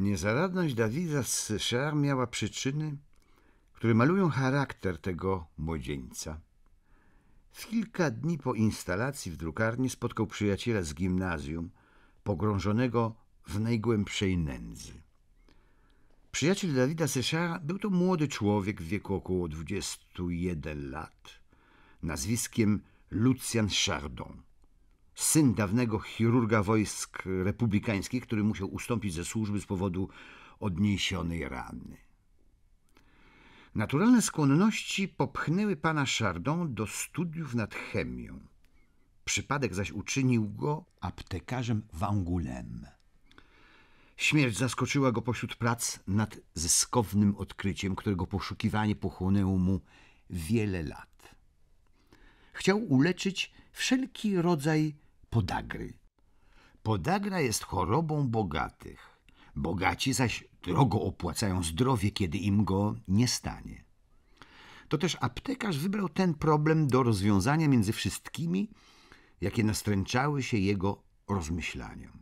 Niezaradność Dawida z Syszar miała przyczyny, które malują charakter tego młodzieńca. W kilka dni po instalacji w drukarni spotkał przyjaciela z gimnazjum, pogrążonego w najgłębszej nędzy. Przyjaciel Dawida Syszara był to młody człowiek w wieku około 21 lat, nazwiskiem Lucian Chardon syn dawnego chirurga wojsk republikańskich, który musiał ustąpić ze służby z powodu odniesionej rany. Naturalne skłonności popchnęły pana Chardon do studiów nad chemią. Przypadek zaś uczynił go aptekarzem w Angoulême. Śmierć zaskoczyła go pośród prac nad zyskownym odkryciem, którego poszukiwanie pochłonęło mu wiele lat. Chciał uleczyć wszelki rodzaj podagry. Podagra jest chorobą bogatych. Bogaci zaś drogo opłacają zdrowie, kiedy im go nie stanie. To też aptekarz wybrał ten problem do rozwiązania między wszystkimi, jakie nastręczały się jego rozmyślaniom.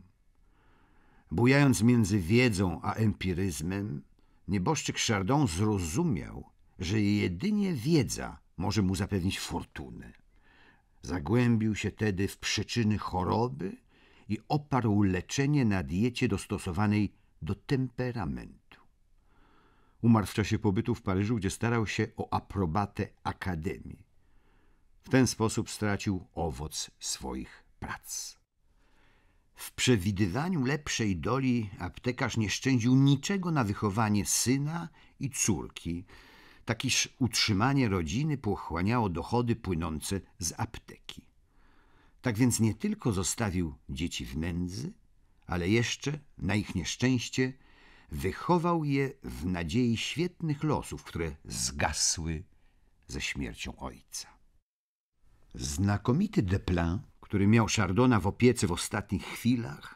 Bujając między wiedzą a empiryzmem, nieboszczyk Chardon zrozumiał, że jedynie wiedza może mu zapewnić fortunę. Zagłębił się tedy w przyczyny choroby i oparł leczenie na diecie dostosowanej do temperamentu. Umarł w czasie pobytu w Paryżu, gdzie starał się o aprobatę akademii. W ten sposób stracił owoc swoich prac. W przewidywaniu lepszej doli aptekarz nie szczędził niczego na wychowanie syna i córki, takiż utrzymanie rodziny pochłaniało dochody płynące z apteki. Tak więc nie tylko zostawił dzieci w nędzy, ale jeszcze, na ich nieszczęście, wychował je w nadziei świetnych losów, które zgasły ze śmiercią ojca. Znakomity Deplan, który miał Chardona w opiece w ostatnich chwilach,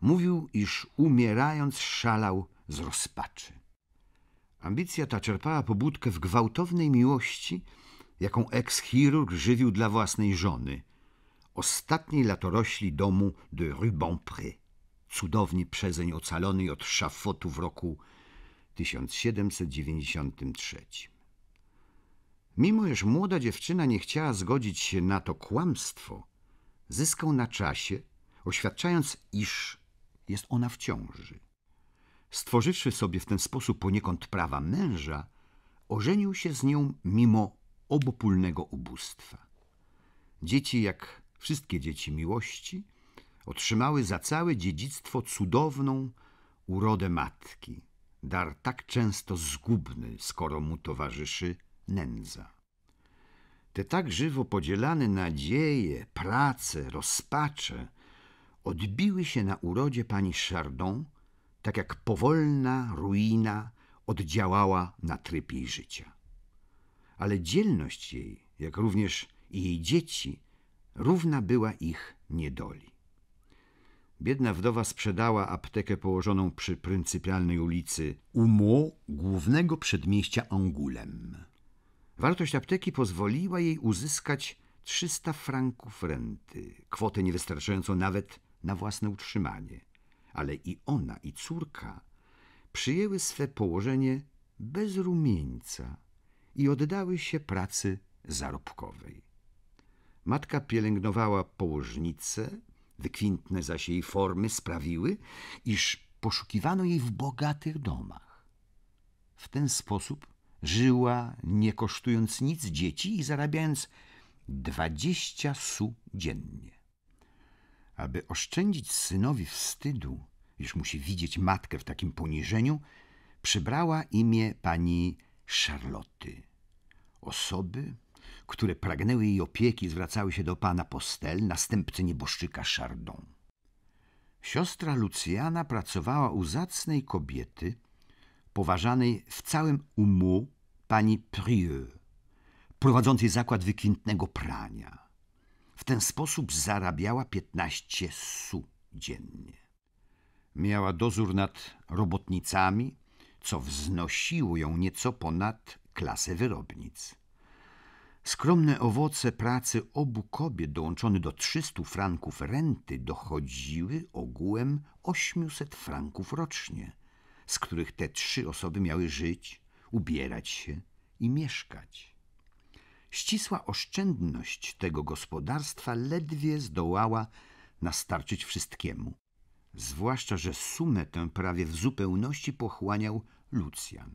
mówił, iż umierając szalał z rozpaczy. Ambicja ta czerpała pobudkę w gwałtownej miłości, jaką eks-chirurg żywił dla własnej żony, ostatniej latorośli domu de Rubempré, Cudowni cudownie przezeń ocalonej od szafotu w roku 1793. Mimo iż młoda dziewczyna nie chciała zgodzić się na to kłamstwo, zyskał na czasie, oświadczając, iż jest ona w ciąży. Stworzywszy sobie w ten sposób poniekąd prawa męża, ożenił się z nią mimo obopólnego ubóstwa. Dzieci, jak wszystkie dzieci miłości, otrzymały za całe dziedzictwo cudowną urodę matki, dar tak często zgubny, skoro mu towarzyszy nędza. Te tak żywo podzielane nadzieje, prace, rozpacze odbiły się na urodzie pani Chardon, tak jak powolna ruina oddziałała na tryb jej życia. Ale dzielność jej, jak również i jej dzieci, równa była ich niedoli. Biedna wdowa sprzedała aptekę położoną przy pryncypialnej ulicy Umo, głównego przedmieścia Angulem. Wartość apteki pozwoliła jej uzyskać 300 franków renty, kwotę niewystarczającą nawet na własne utrzymanie ale i ona, i córka przyjęły swe położenie bez rumieńca i oddały się pracy zarobkowej. Matka pielęgnowała położnicę, wykwintne zaś jej formy sprawiły, iż poszukiwano jej w bogatych domach. W ten sposób żyła, nie kosztując nic dzieci i zarabiając dwadzieścia su dziennie. Aby oszczędzić synowi wstydu, iż musi widzieć matkę w takim poniżeniu, przybrała imię pani Charloty. Osoby, które pragnęły jej opieki, zwracały się do pana Postel, następcy nieboszczyka Chardon. Siostra Lucjana pracowała u zacnej kobiety, poważanej w całym umu pani Prieux, prowadzącej zakład wykwintnego prania. W ten sposób zarabiała 15 su dziennie. Miała dozór nad robotnicami, co wznosiło ją nieco ponad klasę wyrobnic. Skromne owoce pracy obu kobiet dołączone do 300 franków renty dochodziły ogółem 800 franków rocznie, z których te trzy osoby miały żyć, ubierać się i mieszkać ścisła oszczędność tego gospodarstwa ledwie zdołała nastarczyć wszystkiemu. Zwłaszcza, że sumę tę prawie w zupełności pochłaniał Lucjan.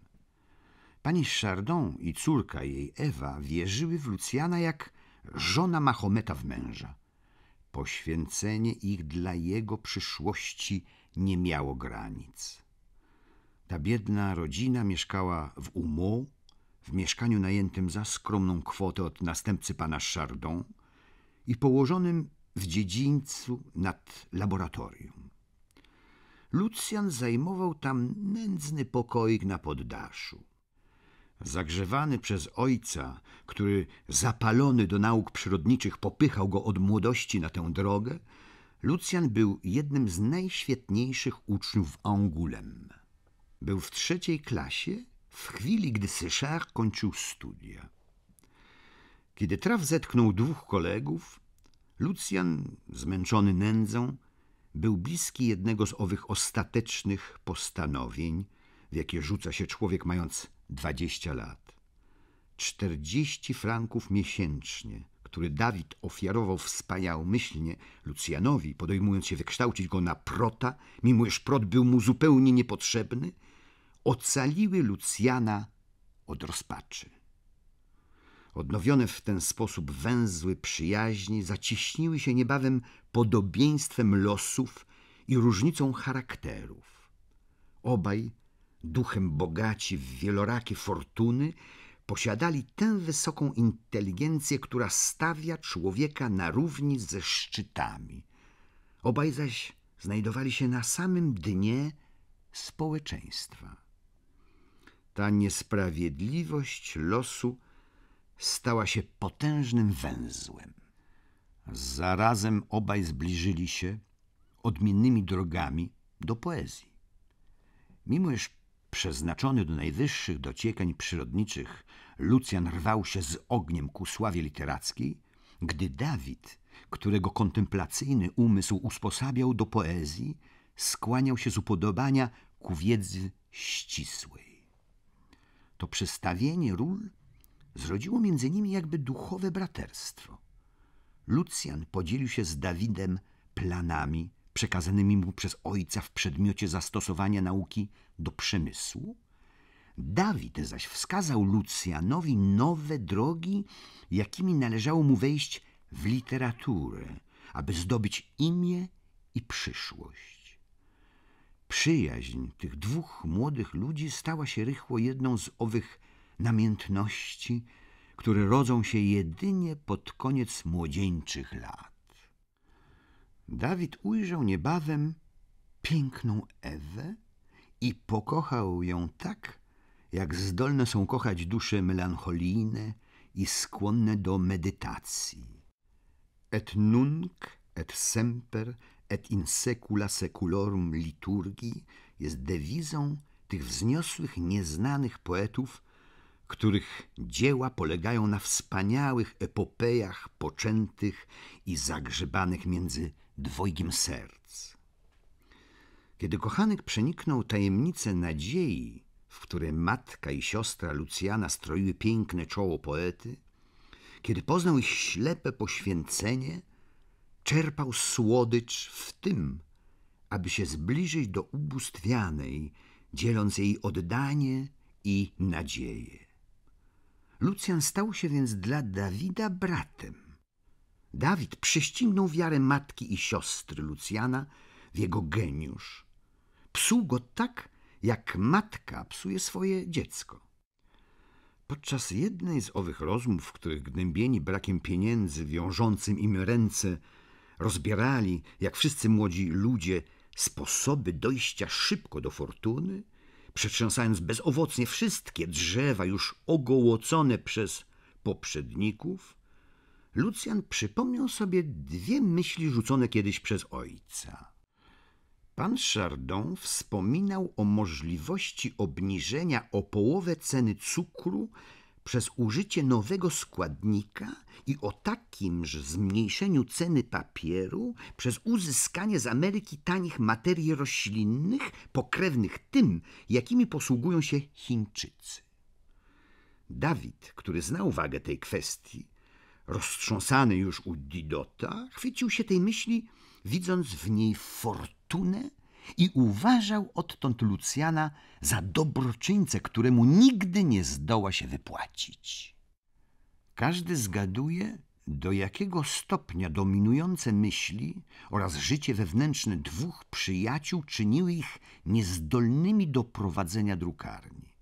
Pani Chardon i córka jej Ewa wierzyły w Lucjana jak żona Mahometa w męża. Poświęcenie ich dla jego przyszłości nie miało granic. Ta biedna rodzina mieszkała w Umeaux, w mieszkaniu najętym za skromną kwotę od następcy pana Chardon i położonym w dziedzińcu nad laboratorium. Lucjan zajmował tam nędzny pokoik na poddaszu. Zagrzewany przez ojca, który zapalony do nauk przyrodniczych popychał go od młodości na tę drogę, Lucjan był jednym z najświetniejszych uczniów Angulem. Był w trzeciej klasie w chwili, gdy Syszar kończył studia. Kiedy traf zetknął dwóch kolegów, Lucjan, zmęczony nędzą, był bliski jednego z owych ostatecznych postanowień, w jakie rzuca się człowiek mając dwadzieścia lat. Czterdzieści franków miesięcznie, który Dawid ofiarował wspaniałomyślnie Lucjanowi, podejmując się wykształcić go na prota, mimo iż prot był mu zupełnie niepotrzebny, ocaliły Lucjana od rozpaczy. Odnowione w ten sposób węzły przyjaźni zaciśniły się niebawem podobieństwem losów i różnicą charakterów. Obaj, duchem bogaci w wielorakie fortuny, posiadali tę wysoką inteligencję, która stawia człowieka na równi ze szczytami. Obaj zaś znajdowali się na samym dnie społeczeństwa. Ta niesprawiedliwość losu stała się potężnym węzłem. Zarazem obaj zbliżyli się odmiennymi drogami do poezji. Mimo iż przeznaczony do najwyższych dociekań przyrodniczych Lucjan rwał się z ogniem ku sławie literackiej, gdy Dawid, którego kontemplacyjny umysł usposabiał do poezji, skłaniał się z upodobania ku wiedzy ścisłej to przestawienie ról zrodziło między nimi jakby duchowe braterstwo. Lucjan podzielił się z Dawidem planami przekazanymi mu przez ojca w przedmiocie zastosowania nauki do przemysłu. Dawid zaś wskazał Lucjanowi nowe drogi, jakimi należało mu wejść w literaturę, aby zdobyć imię i przyszłość. Przyjaźń tych dwóch młodych ludzi stała się rychło jedną z owych namiętności, które rodzą się jedynie pod koniec młodzieńczych lat. Dawid ujrzał niebawem piękną Ewę i pokochał ją tak, jak zdolne są kochać dusze melancholijne i skłonne do medytacji. Et nunc, et semper – et in secula seculorum liturgii jest dewizą tych wzniosłych, nieznanych poetów, których dzieła polegają na wspaniałych epopejach poczętych i zagrzebanych między dwojgiem serc. Kiedy kochanek przeniknął tajemnicę nadziei, w której matka i siostra Lucjana stroiły piękne czoło poety, kiedy poznał ich ślepe poświęcenie – czerpał słodycz w tym, aby się zbliżyć do ubóstwianej, dzieląc jej oddanie i nadzieję. Lucjan stał się więc dla Dawida bratem. Dawid prześcignął wiarę matki i siostry Lucjana w jego geniusz. Psuł go tak, jak matka psuje swoje dziecko. Podczas jednej z owych rozmów, w których gnębieni brakiem pieniędzy, wiążącym im ręce, rozbierali, jak wszyscy młodzi ludzie, sposoby dojścia szybko do fortuny, przetrząsając bezowocnie wszystkie drzewa już ogołocone przez poprzedników, Lucjan przypomniał sobie dwie myśli rzucone kiedyś przez ojca. Pan Chardon wspominał o możliwości obniżenia o połowę ceny cukru przez użycie nowego składnika i o takimż zmniejszeniu ceny papieru przez uzyskanie z Ameryki tanich materii roślinnych pokrewnych tym, jakimi posługują się Chińczycy. Dawid, który znał wagę tej kwestii, roztrząsany już u Didota, chwycił się tej myśli, widząc w niej fortunę i uważał odtąd Lucjana za dobroczyńcę, któremu nigdy nie zdoła się wypłacić. Każdy zgaduje, do jakiego stopnia dominujące myśli oraz życie wewnętrzne dwóch przyjaciół czyniły ich niezdolnymi do prowadzenia drukarni.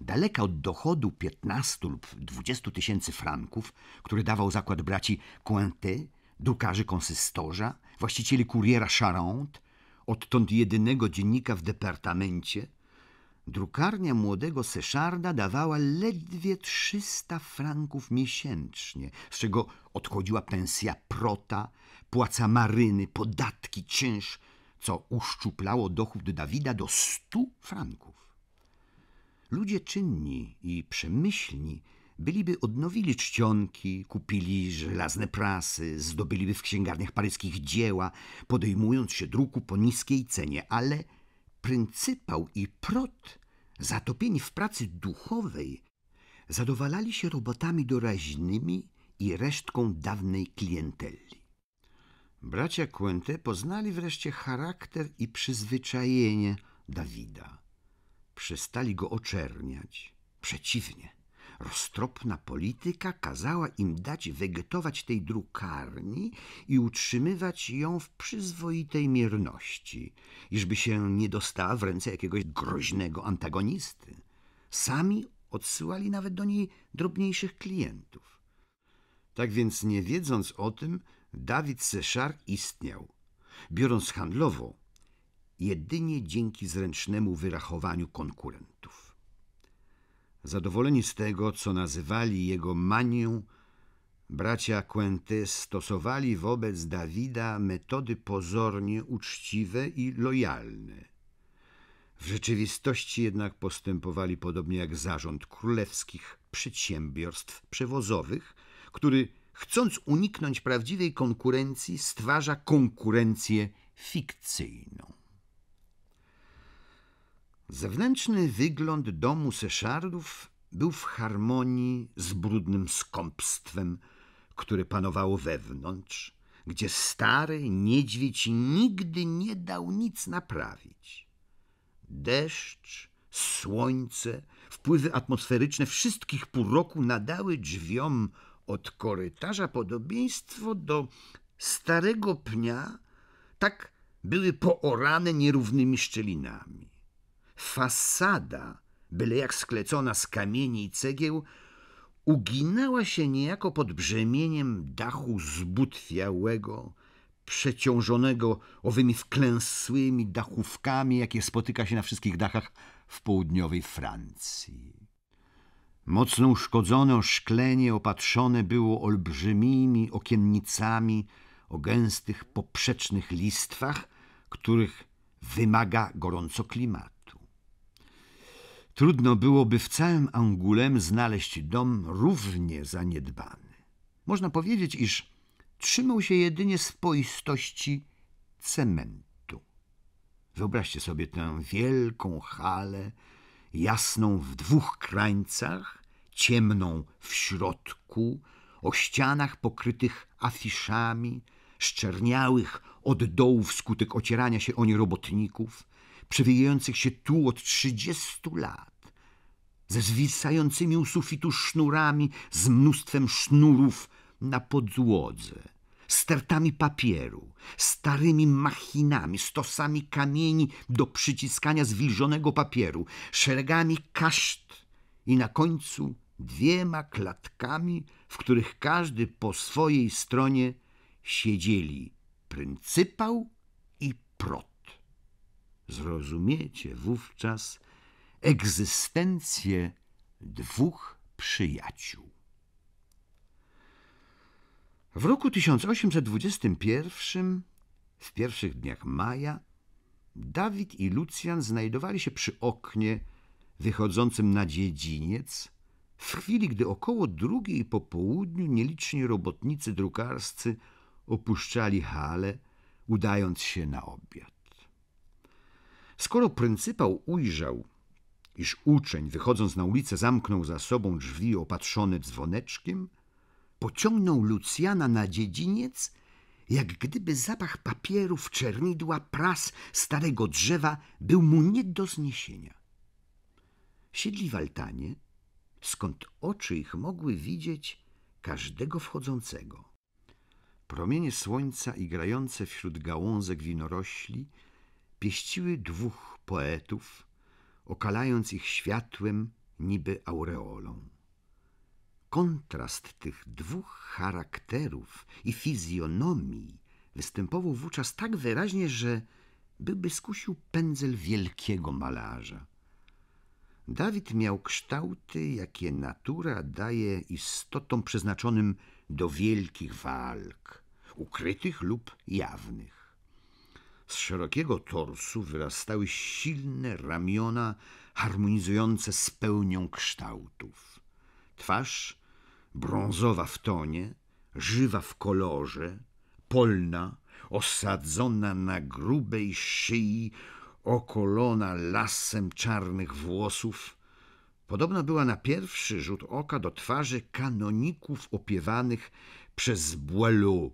Daleka od dochodu 15 lub 20 tysięcy franków, który dawał zakład braci Cointet, drukarzy konsystorza, właścicieli kuriera Charente, odtąd jedynego dziennika w departamencie, drukarnia młodego Seszarda dawała ledwie 300 franków miesięcznie, z czego odchodziła pensja prota, płaca maryny, podatki, czynsz, co uszczuplało dochód Dawida do 100 franków. Ludzie czynni i przemyślni byliby odnowili czcionki, kupili żelazne prasy, zdobyliby w księgarniach paryskich dzieła, podejmując się druku po niskiej cenie, ale pryncypał i prot, zatopieni w pracy duchowej, zadowalali się robotami doraźnymi i resztką dawnej klienteli. Bracia Quente poznali wreszcie charakter i przyzwyczajenie Dawida. Przestali go oczerniać. Przeciwnie, Roztropna polityka kazała im dać wegetować tej drukarni i utrzymywać ją w przyzwoitej mierności, iżby się nie dostała w ręce jakiegoś groźnego antagonisty. Sami odsyłali nawet do niej drobniejszych klientów. Tak więc nie wiedząc o tym, Dawid Seszar istniał. Biorąc handlowo, jedynie dzięki zręcznemu wyrachowaniu konkurenta. Zadowoleni z tego, co nazywali jego manią, bracia Quenty stosowali wobec Dawida metody pozornie uczciwe i lojalne. W rzeczywistości jednak postępowali podobnie jak zarząd królewskich przedsiębiorstw przewozowych, który chcąc uniknąć prawdziwej konkurencji stwarza konkurencję fikcyjną. Zewnętrzny wygląd domu Seszardów był w harmonii z brudnym skąpstwem, które panowało wewnątrz, gdzie stary niedźwiedź nigdy nie dał nic naprawić. Deszcz, słońce, wpływy atmosferyczne wszystkich pół roku nadały drzwiom od korytarza podobieństwo do starego pnia, tak były poorane nierównymi szczelinami. Fasada, byle jak sklecona z kamieni i cegieł, uginała się niejako pod brzemieniem dachu zbutwiałego, przeciążonego owymi wklęsłymi dachówkami, jakie spotyka się na wszystkich dachach w południowej Francji. Mocno uszkodzone oszklenie opatrzone było olbrzymimi okiennicami o gęstych poprzecznych listwach, których wymaga gorąco klimat. Trudno byłoby w całym Angulem znaleźć dom równie zaniedbany. Można powiedzieć, iż trzymał się jedynie spoistości cementu. Wyobraźcie sobie tę wielką halę, jasną w dwóch krańcach, ciemną w środku, o ścianach pokrytych afiszami, szczerniałych od dołu wskutek ocierania się o nie robotników – przewijających się tu od trzydziestu lat, ze zwisającymi u sufitu sznurami, z mnóstwem sznurów na podłodze, stertami papieru, starymi machinami, stosami kamieni do przyciskania zwilżonego papieru, szeregami kaszt i na końcu dwiema klatkami, w których każdy po swojej stronie siedzieli pryncypał i prot. Zrozumiecie wówczas egzystencję dwóch przyjaciół. W roku 1821, w pierwszych dniach maja, Dawid i Lucjan znajdowali się przy oknie wychodzącym na dziedziniec, w chwili gdy około drugiej po południu nieliczni robotnicy drukarscy opuszczali halę, udając się na obiad. Skoro pryncypał ujrzał, iż uczeń, wychodząc na ulicę, zamknął za sobą drzwi opatrzone dzwoneczkiem, pociągnął Lucjana na dziedziniec, jak gdyby zapach papierów, czernidła, pras, starego drzewa był mu nie do zniesienia. Siedli w altanie, skąd oczy ich mogły widzieć każdego wchodzącego. Promienie słońca igrające wśród gałązek winorośli – pieściły dwóch poetów, okalając ich światłem niby aureolą. Kontrast tych dwóch charakterów i fizjonomii występował wówczas tak wyraźnie, że byłby skusił pędzel wielkiego malarza. Dawid miał kształty, jakie natura daje istotom przeznaczonym do wielkich walk, ukrytych lub jawnych. Z szerokiego torsu wyrastały silne ramiona harmonizujące z pełnią kształtów. Twarz brązowa w tonie, żywa w kolorze, polna, osadzona na grubej szyi, okolona lasem czarnych włosów, podobna była na pierwszy rzut oka do twarzy kanoników opiewanych przez Boileau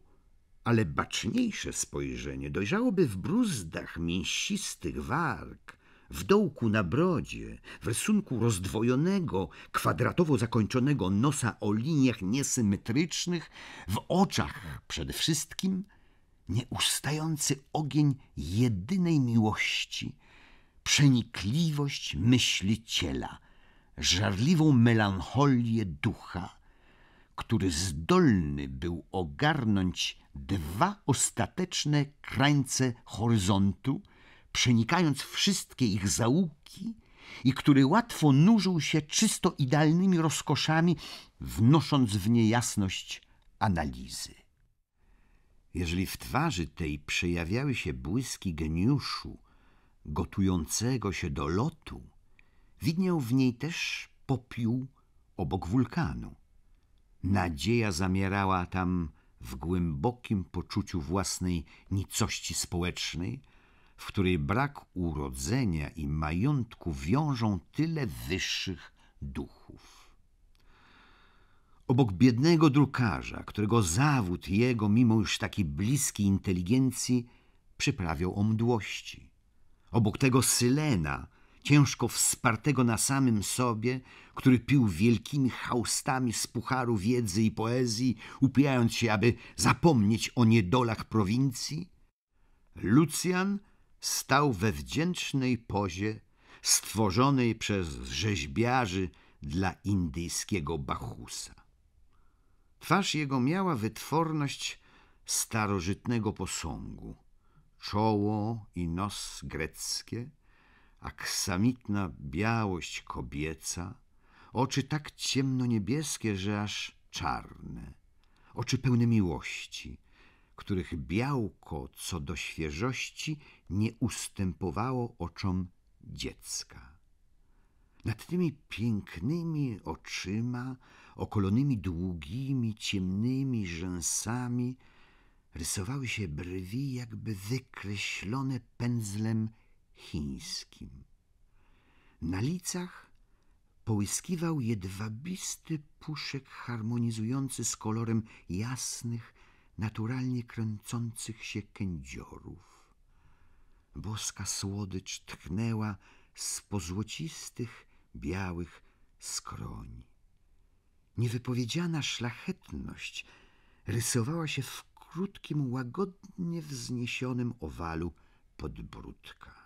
ale baczniejsze spojrzenie dojrzałoby w bruzdach mięsistych warg, w dołku na brodzie, w rysunku rozdwojonego, kwadratowo zakończonego nosa o liniach niesymetrycznych, w oczach przede wszystkim nieustający ogień jedynej miłości, przenikliwość myśliciela, żarliwą melancholię ducha, który zdolny był ogarnąć dwa ostateczne krańce horyzontu, przenikając wszystkie ich zaułki i który łatwo nurzył się czysto idealnymi rozkoszami, wnosząc w niejasność analizy. Jeżeli w twarzy tej przejawiały się błyski geniuszu, gotującego się do lotu, widniał w niej też popiół obok wulkanu Nadzieja zamierała tam w głębokim poczuciu własnej nicości społecznej, w której brak urodzenia i majątku wiążą tyle wyższych duchów. Obok biednego drukarza, którego zawód jego, mimo już takiej bliskiej inteligencji, przyprawiał o mdłości. Obok tego Sylena, ciężko wspartego na samym sobie, który pił wielkimi haustami z pucharu wiedzy i poezji, upijając się, aby zapomnieć o niedolach prowincji? Lucjan stał we wdzięcznej pozie stworzonej przez rzeźbiarzy dla indyjskiego Bachusa. Twarz jego miała wytworność starożytnego posągu, czoło i nos greckie – aksamitna białość kobieca, oczy tak ciemnoniebieskie, że aż czarne, oczy pełne miłości, których białko co do świeżości nie ustępowało oczom dziecka. Nad tymi pięknymi oczyma, okolonymi długimi, ciemnymi rzęsami, rysowały się brwi jakby wykreślone pędzlem chińskim. Na licach połyskiwał jedwabisty puszek harmonizujący z kolorem jasnych, naturalnie kręcących się kędziorów. Boska słodycz tchnęła z pozłocistych, białych skroni. Niewypowiedziana szlachetność rysowała się w krótkim, łagodnie wzniesionym owalu podbródka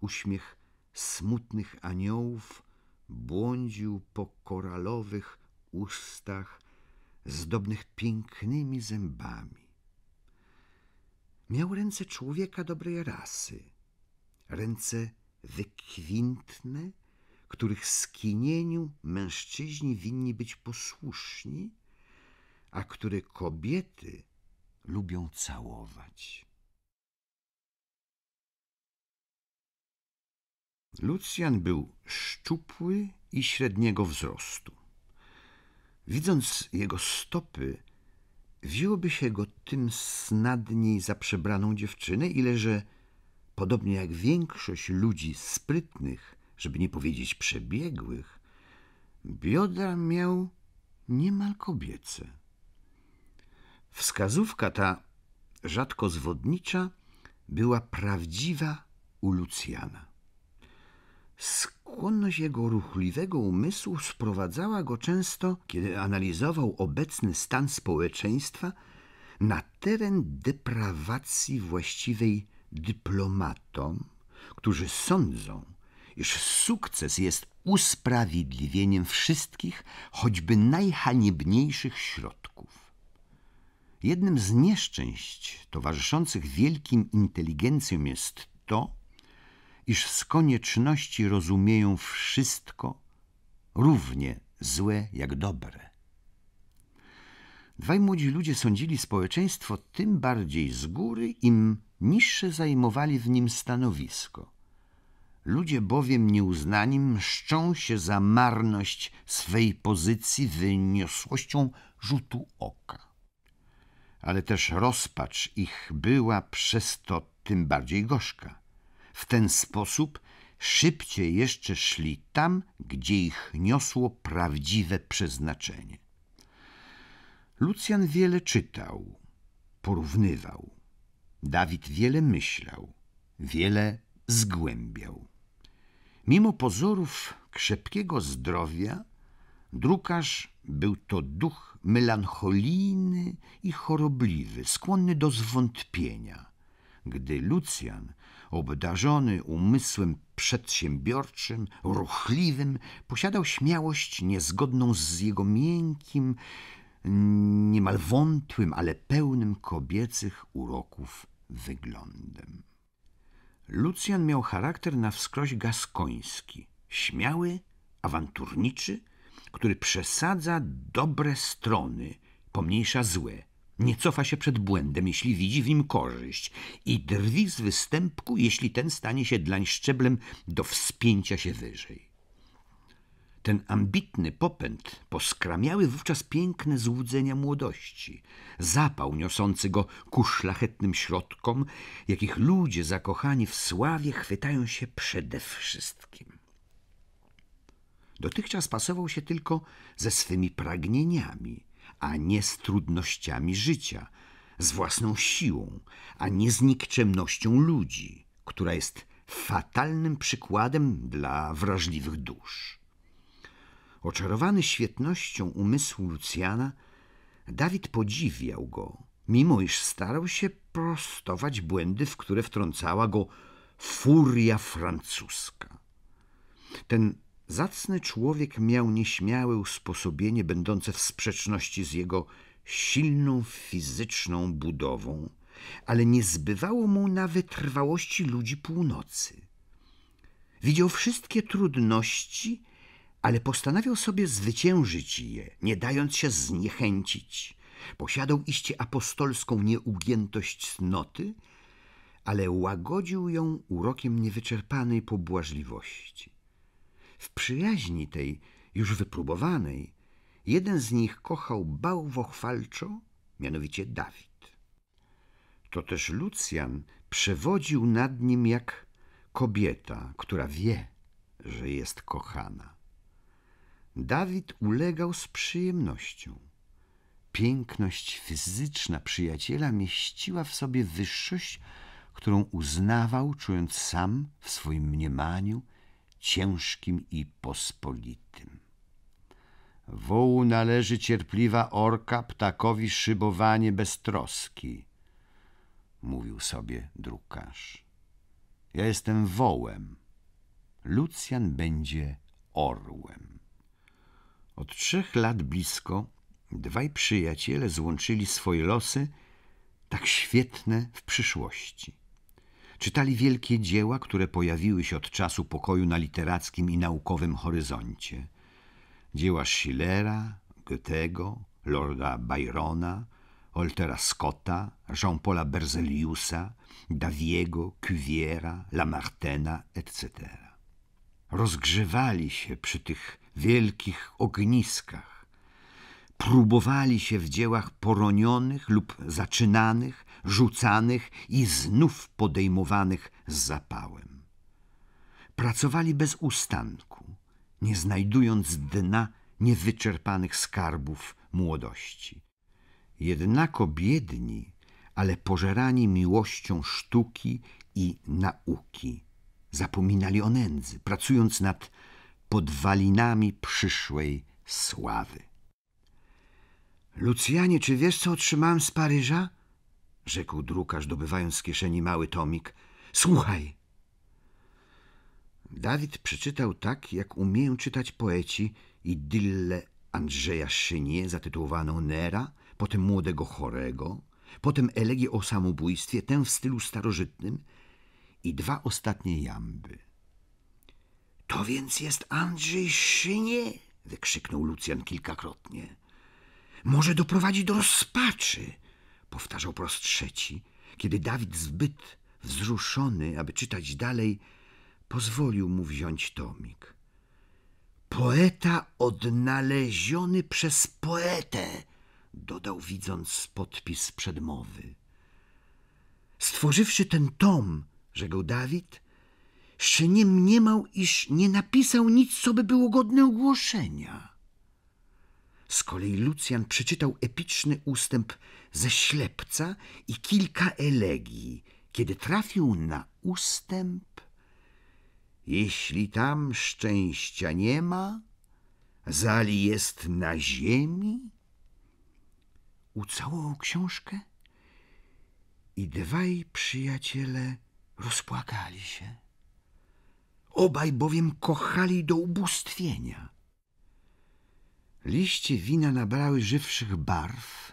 uśmiech smutnych aniołów błądził po koralowych ustach zdobnych pięknymi zębami. Miał ręce człowieka dobrej rasy, ręce wykwintne, których skinieniu mężczyźni winni być posłuszni, a które kobiety lubią całować. Lucjan był szczupły i średniego wzrostu. Widząc jego stopy, wiłoby się go tym snadniej za przebraną dziewczynę, ile że, podobnie jak większość ludzi sprytnych, żeby nie powiedzieć przebiegłych, biodra miał niemal kobiece. Wskazówka ta, rzadko zwodnicza, była prawdziwa u Lucjana. Skłonność jego ruchliwego umysłu sprowadzała go często, kiedy analizował obecny stan społeczeństwa, na teren deprawacji właściwej dyplomatom, którzy sądzą, iż sukces jest usprawiedliwieniem wszystkich, choćby najhaniebniejszych środków. Jednym z nieszczęść towarzyszących wielkim inteligencjom jest to, iż z konieczności rozumieją wszystko, równie złe jak dobre. Dwaj młodzi ludzie sądzili społeczeństwo tym bardziej z góry, im niższe zajmowali w nim stanowisko. Ludzie bowiem nieuznani mszczą się za marność swej pozycji wyniosłością rzutu oka. Ale też rozpacz ich była przez to tym bardziej gorzka. W ten sposób szybciej jeszcze szli tam, gdzie ich niosło prawdziwe przeznaczenie. Lucjan wiele czytał, porównywał. Dawid wiele myślał, wiele zgłębiał. Mimo pozorów krzepkiego zdrowia, drukarz był to duch melancholijny i chorobliwy, skłonny do zwątpienia. Gdy Lucjan obdarzony umysłem przedsiębiorczym, ruchliwym, posiadał śmiałość niezgodną z jego miękkim, niemal wątłym, ale pełnym kobiecych uroków wyglądem. Lucjan miał charakter na wskroś gaskoński, śmiały, awanturniczy, który przesadza dobre strony, pomniejsza złe – nie cofa się przed błędem, jeśli widzi w nim korzyść i drwi z występku, jeśli ten stanie się dlań szczeblem do wspięcia się wyżej. Ten ambitny popęd poskramiały wówczas piękne złudzenia młodości, zapał niosący go ku szlachetnym środkom, jakich ludzie zakochani w sławie chwytają się przede wszystkim. Dotychczas pasował się tylko ze swymi pragnieniami – a nie z trudnościami życia, z własną siłą, a nie z nikczemnością ludzi, która jest fatalnym przykładem dla wrażliwych dusz. Oczarowany świetnością umysłu Lucjana, Dawid podziwiał go, mimo iż starał się prostować błędy, w które wtrącała go furia francuska. Ten Zacny człowiek miał nieśmiałe usposobienie będące w sprzeczności z jego silną fizyczną budową, ale nie zbywało mu na wytrwałości ludzi północy. Widział wszystkie trudności, ale postanawiał sobie zwyciężyć je, nie dając się zniechęcić. Posiadał iście apostolską nieugiętość cnoty, ale łagodził ją urokiem niewyczerpanej pobłażliwości. W przyjaźni tej, już wypróbowanej, jeden z nich kochał bałwochwalczo, mianowicie Dawid. To też Lucjan przewodził nad nim jak kobieta, która wie, że jest kochana. Dawid ulegał z przyjemnością. Piękność fizyczna przyjaciela mieściła w sobie wyższość, którą uznawał, czując sam w swoim mniemaniu, ciężkim i pospolitym. Wołu należy cierpliwa orka, ptakowi szybowanie bez troski, mówił sobie drukarz. Ja jestem wołem, Lucjan będzie orłem. Od trzech lat blisko dwaj przyjaciele złączyli swoje losy tak świetne w przyszłości. Czytali wielkie dzieła, które pojawiły się od czasu pokoju na literackim i naukowym horyzoncie. Dzieła Schillera, Goethego, Lorda Byrona, Oltera Scotta, Jean-Paula Berzeliusa, Daviego, Cuviera, Lamartena, etc. Rozgrzewali się przy tych wielkich ogniskach, próbowali się w dziełach poronionych lub zaczynanych, rzucanych i znów podejmowanych z zapałem. Pracowali bez ustanku, nie znajdując dna niewyczerpanych skarbów młodości. Jednako biedni, ale pożerani miłością sztuki i nauki. Zapominali o nędzy, pracując nad podwalinami przyszłej sławy. Lucjanie, czy wiesz, co otrzymałem z Paryża? Rzekł drukarz, dobywając z kieszeni mały tomik. Słuchaj! Dawid przeczytał tak, jak umieją czytać poeci, idylle Andrzeja Szynie, zatytułowaną Nera, potem Młodego Chorego, potem elegię o samobójstwie, tę w stylu starożytnym i dwa ostatnie jamby. To więc jest Andrzej Szynie! wykrzyknął Lucjan kilkakrotnie może doprowadzić do rozpaczy, powtarzał po raz trzeci, kiedy Dawid zbyt wzruszony, aby czytać dalej, pozwolił mu wziąć tomik. Poeta odnaleziony przez poetę, dodał widząc podpis przedmowy. Stworzywszy ten tom, rzekł Dawid, nie mniemał, iż nie napisał nic, co by było godne ogłoszenia. Z kolei Lucjan przeczytał epiczny ustęp ze ślepca i kilka elegii. Kiedy trafił na ustęp, jeśli tam szczęścia nie ma, zali jest na ziemi, ucałował książkę i dwaj przyjaciele rozpłakali się. Obaj bowiem kochali do ubóstwienia. Liście wina nabrały żywszych barw,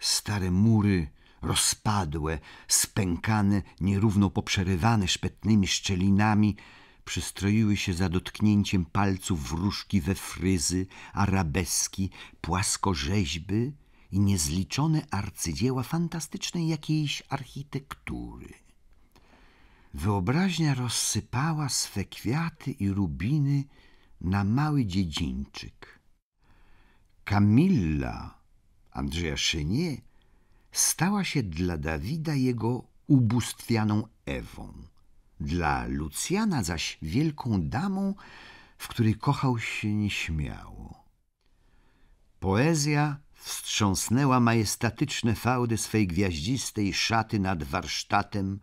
stare mury rozpadłe, spękane, nierówno poprzerywane szpetnymi szczelinami, przystroiły się za dotknięciem palców wróżki we fryzy, arabeski, płaskorzeźby i niezliczone arcydzieła fantastycznej jakiejś architektury. Wyobraźnia rozsypała swe kwiaty i rubiny na mały dziedzińczyk – Kamilla Andrzeja Szynie stała się dla Dawida jego ubóstwianą Ewą, dla Lucjana zaś wielką damą, w której kochał się nieśmiało. Poezja wstrząsnęła majestatyczne fałdy swej gwiaździstej szaty nad warsztatem,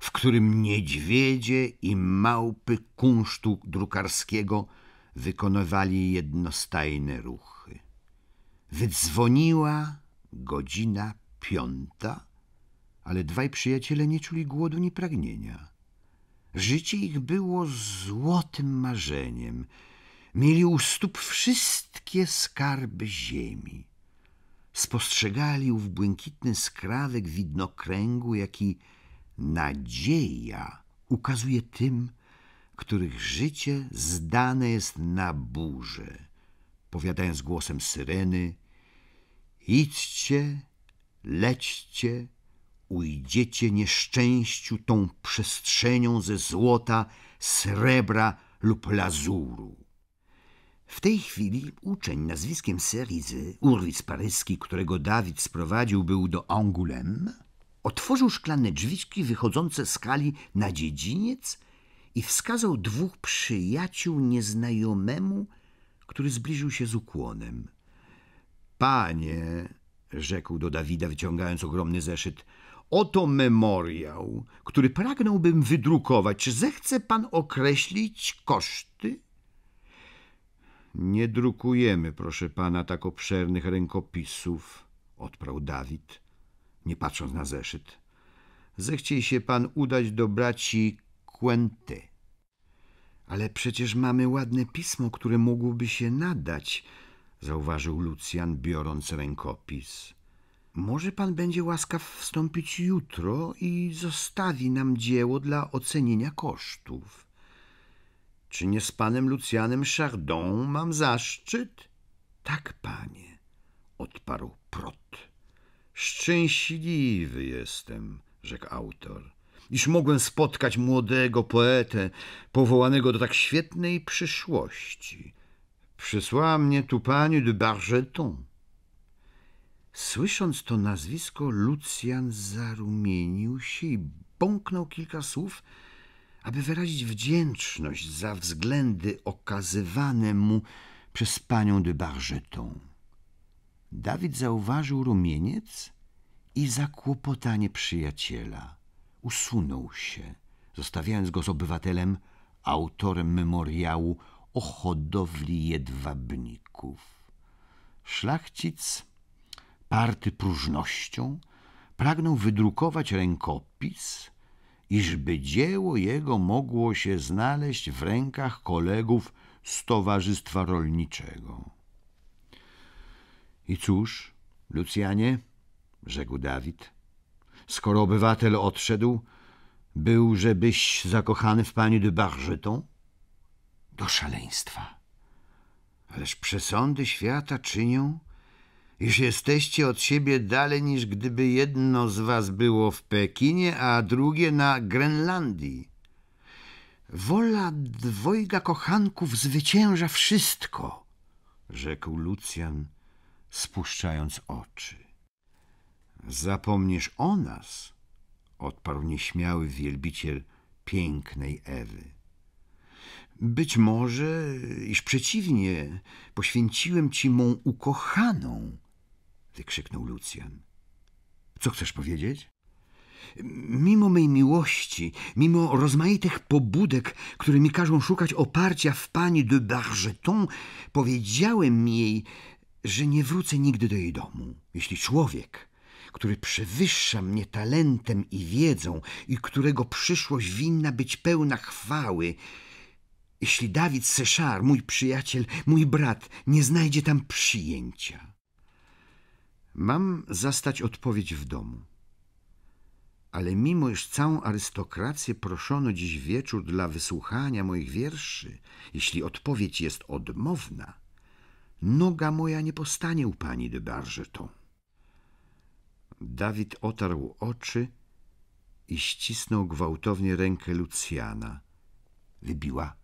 w którym niedźwiedzie i małpy kunsztu drukarskiego wykonywali jednostajny ruch. Wydzwoniła godzina piąta, ale dwaj przyjaciele nie czuli głodu ni pragnienia. Życie ich było złotym marzeniem. Mieli u stóp wszystkie skarby ziemi. Spostrzegali ów błękitny skrawek widnokręgu, jaki nadzieja ukazuje tym, których życie zdane jest na burzę powiadając głosem syreny Idźcie, lećcie, ujdziecie nieszczęściu tą przestrzenią ze złota, srebra lub lazuru. W tej chwili uczeń nazwiskiem Serizy, urwic paryski, którego Dawid sprowadził był do Angoulême, otworzył szklane drzwiczki wychodzące z kali na dziedziniec i wskazał dwóch przyjaciół nieznajomemu, który zbliżył się z ukłonem. Panie, rzekł do Dawida, wyciągając ogromny zeszyt, oto memoriał, który pragnąłbym wydrukować. Czy zechce pan określić koszty? Nie drukujemy, proszę pana, tak obszernych rękopisów, odparł Dawid, nie patrząc na zeszyt. Zechciej się pan udać do braci Quente. Ale przecież mamy ładne pismo, które mógłby się nadać, zauważył Lucjan, biorąc rękopis. Może pan będzie łaskaw wstąpić jutro i zostawi nam dzieło dla ocenienia kosztów. Czy nie z panem Lucjanem Chardon mam zaszczyt? Tak, panie, odparł Prot. Szczęśliwy jestem, rzekł autor iż mogłem spotkać młodego poetę powołanego do tak świetnej przyszłości. Przysłała mnie tu pani de Bargeton. Słysząc to nazwisko, Lucjan zarumienił się i bąknął kilka słów, aby wyrazić wdzięczność za względy okazywane mu przez panią de Bargeton. Dawid zauważył rumieniec i zakłopotanie przyjaciela usunął się, zostawiając go z obywatelem, autorem memoriału o hodowli jedwabników. Szlachcic, party próżnością, pragnął wydrukować rękopis, iżby dzieło jego mogło się znaleźć w rękach kolegów z Towarzystwa Rolniczego. I cóż, Lucjanie, rzekł Dawid – skoro obywatel odszedł, był, żebyś zakochany w pani de Bargeton? Do szaleństwa. Ależ przesądy świata czynią, iż jesteście od siebie dalej niż gdyby jedno z was było w Pekinie, a drugie na Grenlandii. Wola dwojga kochanków zwycięża wszystko, rzekł Lucjan, spuszczając oczy. Zapomnisz o nas, odparł nieśmiały wielbiciel pięknej Ewy. Być może, iż przeciwnie, poświęciłem ci mą ukochaną, wykrzyknął Lucjan. Co chcesz powiedzieć? Mimo mej miłości, mimo rozmaitych pobudek, które mi każą szukać oparcia w pani de Bargeton, powiedziałem jej, że nie wrócę nigdy do jej domu, jeśli człowiek który przewyższa mnie talentem i wiedzą i którego przyszłość winna być pełna chwały, jeśli Dawid Seszar, mój przyjaciel, mój brat, nie znajdzie tam przyjęcia? Mam zastać odpowiedź w domu. Ale mimo iż całą arystokrację proszono dziś wieczór dla wysłuchania moich wierszy, jeśli odpowiedź jest odmowna, noga moja nie postanie u pani de Bargeton. Dawid otarł oczy i ścisnął gwałtownie rękę Lucjana. Wybiła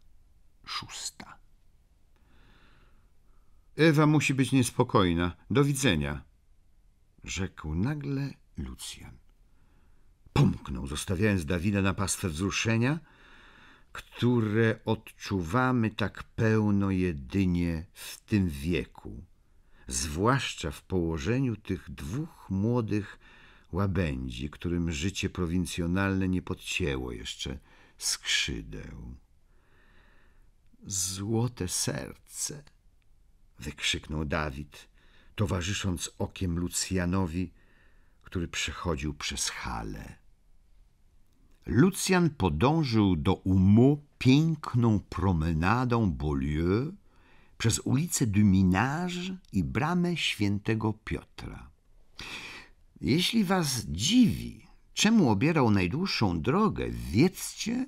szósta. Ewa musi być niespokojna. Do widzenia, rzekł nagle Lucjan. Pomknął, zostawiając Dawida na pastwę wzruszenia, które odczuwamy tak pełno jedynie w tym wieku zwłaszcza w położeniu tych dwóch młodych łabędzi, którym życie prowincjonalne nie podcięło jeszcze skrzydeł. Złote serce! wykrzyknął Dawid, towarzysząc okiem Lucjanowi, który przechodził przez halę. Lucjan podążył do Umu piękną promenadą Beaulieu, przez ulicę du Minage i bramę Świętego Piotra. Jeśli was dziwi, czemu obierał najdłuższą drogę, wiedzcie,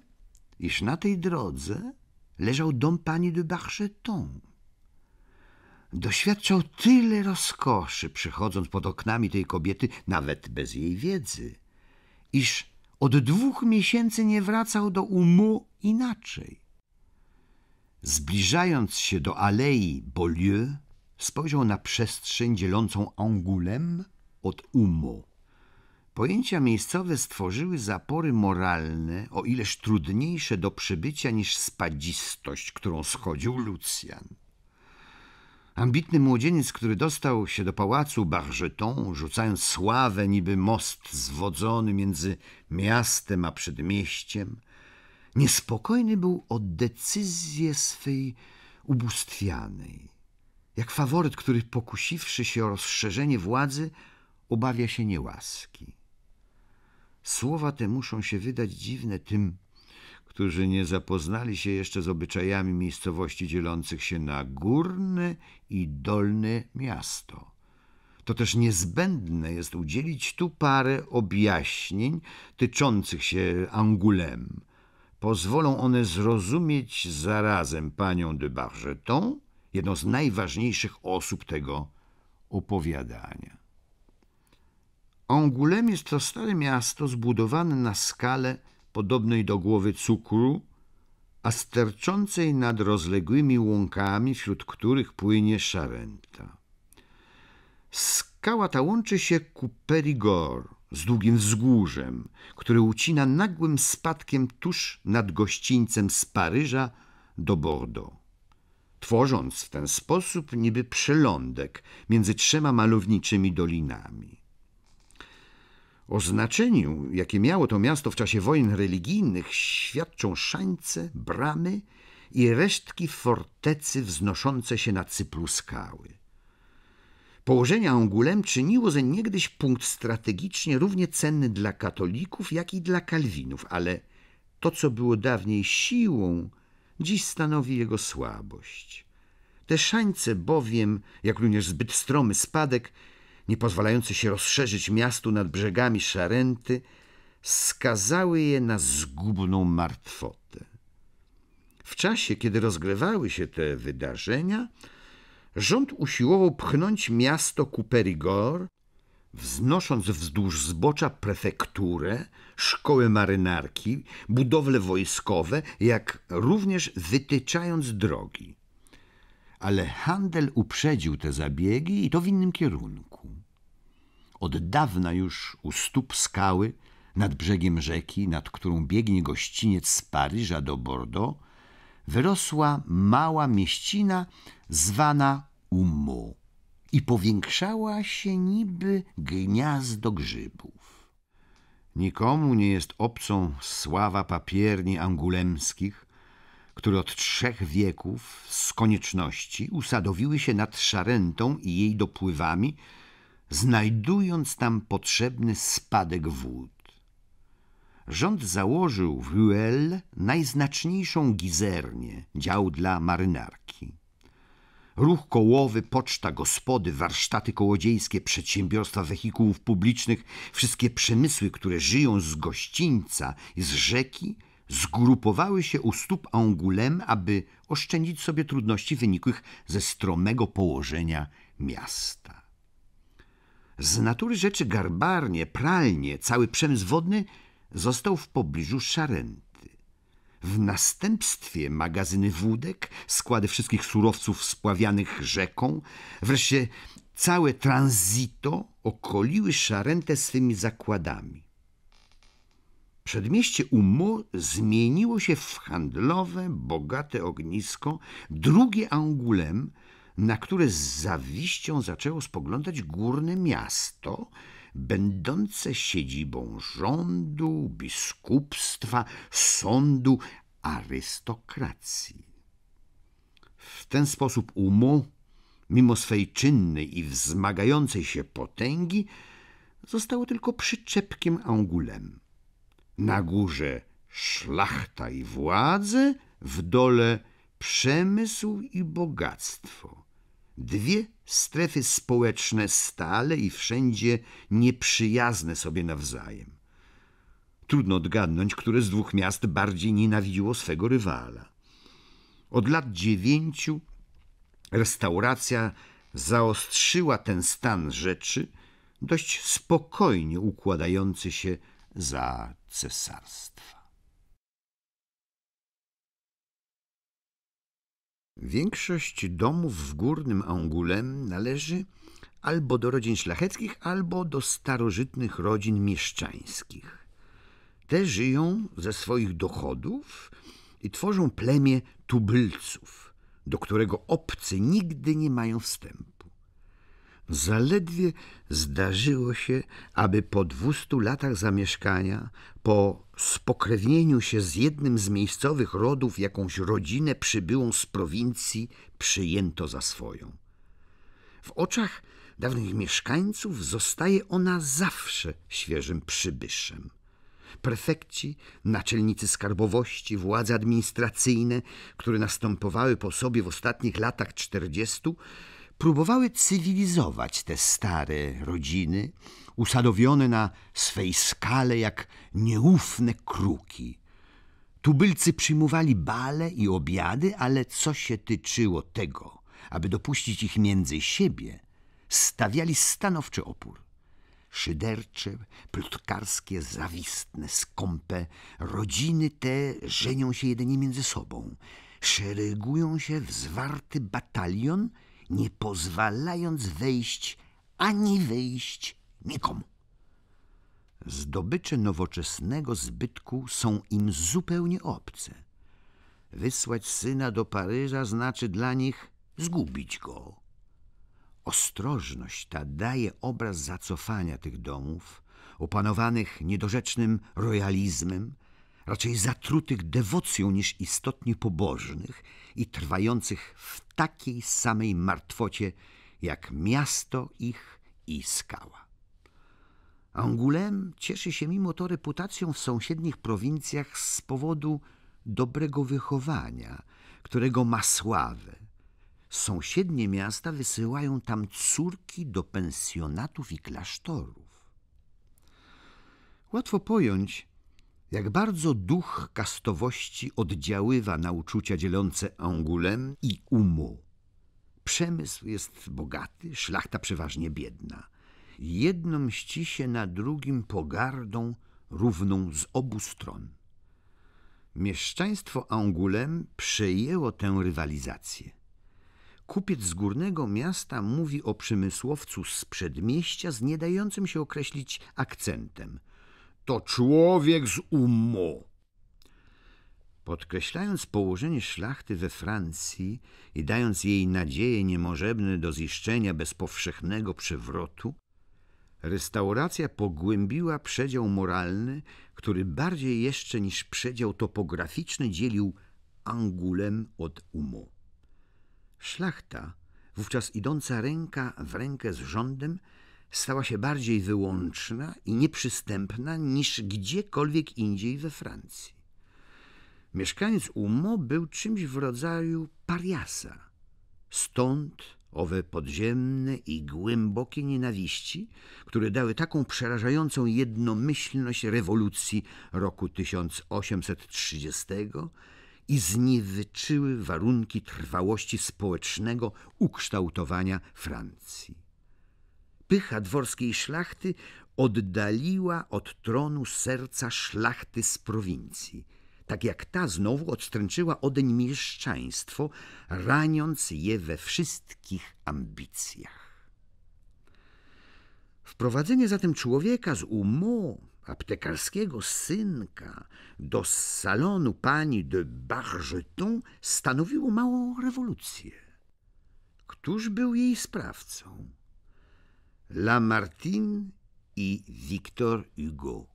iż na tej drodze leżał dom pani de Barcheton. Doświadczał tyle rozkoszy, przychodząc pod oknami tej kobiety, nawet bez jej wiedzy, iż od dwóch miesięcy nie wracał do umu inaczej. Zbliżając się do Alei Beaulieu, spojrzał na przestrzeń dzielącą Angulem od Umo. Pojęcia miejscowe stworzyły zapory moralne, o ileż trudniejsze do przybycia niż spadzistość, którą schodził Lucjan. Ambitny młodzieniec, który dostał się do pałacu Bargeton, rzucając sławę niby most zwodzony między miastem a przedmieściem, Niespokojny był o decyzję swej ubóstwianej, jak faworyt, który pokusiwszy się o rozszerzenie władzy, obawia się niełaski. Słowa te muszą się wydać dziwne tym, którzy nie zapoznali się jeszcze z obyczajami miejscowości dzielących się na górne i dolne miasto. To też niezbędne jest udzielić tu parę objaśnień tyczących się Angulem – pozwolą one zrozumieć zarazem panią de Bargeton, jedną z najważniejszych osób tego opowiadania. Angoulême jest to stare miasto zbudowane na skalę podobnej do głowy cukru, a sterczącej nad rozległymi łąkami, wśród których płynie szarenta. Skała ta łączy się ku Perigord, z długim wzgórzem, który ucina nagłym spadkiem tuż nad gościńcem z Paryża do Bordeaux, tworząc w ten sposób niby przelądek między trzema malowniczymi dolinami. O znaczeniu, jakie miało to miasto w czasie wojen religijnych, świadczą szańce, bramy i resztki fortecy wznoszące się na cyplu skały. Położenie Angulem czyniło ze niegdyś punkt strategicznie równie cenny dla katolików, jak i dla kalwinów, ale to, co było dawniej siłą, dziś stanowi jego słabość. Te szańce bowiem, jak również zbyt stromy spadek, nie pozwalający się rozszerzyć miastu nad brzegami Szarenty, skazały je na zgubną martwotę. W czasie, kiedy rozgrywały się te wydarzenia, rząd usiłował pchnąć miasto ku wznosząc wzdłuż zbocza prefekturę, szkoły marynarki, budowle wojskowe, jak również wytyczając drogi. Ale handel uprzedził te zabiegi i to w innym kierunku. Od dawna już u stóp skały, nad brzegiem rzeki, nad którą biegnie gościniec z Paryża do Bordeaux, wyrosła mała mieścina zwana umu i powiększała się niby gniazdo grzybów. Nikomu nie jest obcą sława papierni angulemskich, które od trzech wieków z konieczności usadowiły się nad Szarentą i jej dopływami, znajdując tam potrzebny spadek wód. Rząd założył w Ruel najznaczniejszą gizernię, dział dla marynarki ruch kołowy, poczta, gospody, warsztaty kołodziejskie, przedsiębiorstwa wehikułów publicznych, wszystkie przemysły, które żyją z gościńca i z rzeki, zgrupowały się u stóp Angulem, aby oszczędzić sobie trudności wynikłych ze stromego położenia miasta. Z natury rzeczy garbarnie, pralnie, cały przemysł wodny został w pobliżu Szarenty. W następstwie magazyny wódek, składy wszystkich surowców spławianych rzeką, wreszcie całe transito okoliły szarentę swymi zakładami. Przedmieście Umo zmieniło się w handlowe, bogate ognisko, drugie Angulem, na które z zawiścią zaczęło spoglądać górne miasto – będące siedzibą rządu, biskupstwa, sądu, arystokracji. W ten sposób Umo, mimo swej czynnej i wzmagającej się potęgi, zostało tylko przyczepkiem angulem. Na górze szlachta i władze, w dole przemysł i bogactwo. Dwie strefy społeczne stale i wszędzie nieprzyjazne sobie nawzajem. Trudno odgadnąć, które z dwóch miast bardziej nienawidziło swego rywala. Od lat dziewięciu restauracja zaostrzyła ten stan rzeczy, dość spokojnie układający się za cesarstwa. Większość domów w górnym Angulem należy albo do rodzin szlacheckich, albo do starożytnych rodzin mieszczańskich. Te żyją ze swoich dochodów i tworzą plemię tubylców, do którego obcy nigdy nie mają wstępu. Zaledwie zdarzyło się, aby po dwustu latach zamieszkania, po spokrewnieniu się z jednym z miejscowych rodów jakąś rodzinę przybyłą z prowincji przyjęto za swoją. W oczach dawnych mieszkańców zostaje ona zawsze świeżym przybyszem. Prefekci, naczelnicy skarbowości, władze administracyjne, które następowały po sobie w ostatnich latach czterdziestu, próbowały cywilizować te stare rodziny, usadowione na swej skale jak nieufne kruki. Tubylcy przyjmowali bale i obiady, ale co się tyczyło tego, aby dopuścić ich między siebie, stawiali stanowczy opór. Szydercze, plotkarskie, zawistne, skąpe, rodziny te żenią się jedynie między sobą, szeregują się w zwarty batalion – nie pozwalając wejść ani wyjść nikomu. Zdobycze nowoczesnego zbytku są im zupełnie obce. Wysłać syna do Paryża znaczy dla nich zgubić go. Ostrożność ta daje obraz zacofania tych domów, opanowanych niedorzecznym royalizmem, raczej zatrutych dewocją niż istotnie pobożnych i trwających w takiej samej martwocie, jak miasto ich i skała. Angoulême cieszy się mimo to reputacją w sąsiednich prowincjach z powodu dobrego wychowania, którego ma sławę. Sąsiednie miasta wysyłają tam córki do pensjonatów i klasztorów. Łatwo pojąć, jak bardzo duch kastowości oddziaływa na uczucia dzielące Angulem i Umu. Przemysł jest bogaty, szlachta przeważnie biedna. Jedno mści się na drugim pogardą równą z obu stron. Mieszczaństwo Angulem przejęło tę rywalizację. Kupiec z górnego miasta mówi o przemysłowcu z przedmieścia z nie dającym się określić akcentem – to człowiek z umu. Podkreślając położenie szlachty we Francji i dając jej nadzieje niemożebne do ziszczenia bez powszechnego przewrotu, restauracja pogłębiła przedział moralny, który bardziej jeszcze niż przedział topograficzny dzielił angulem od umu. Szlachta, wówczas idąca ręka w rękę z rządem, stała się bardziej wyłączna i nieprzystępna niż gdziekolwiek indziej we Francji. Mieszkaniec Umo był czymś w rodzaju pariasa. Stąd owe podziemne i głębokie nienawiści, które dały taką przerażającą jednomyślność rewolucji roku 1830 i zniewyczyły warunki trwałości społecznego ukształtowania Francji pycha dworskiej szlachty oddaliła od tronu serca szlachty z prowincji, tak jak ta znowu odstręczyła odeń mieszczaństwo, raniąc je we wszystkich ambicjach. Wprowadzenie zatem człowieka z umu, aptekarskiego synka, do salonu pani de Bargeton stanowiło małą rewolucję. Któż był jej sprawcą? Lamartine et Victor Hugo,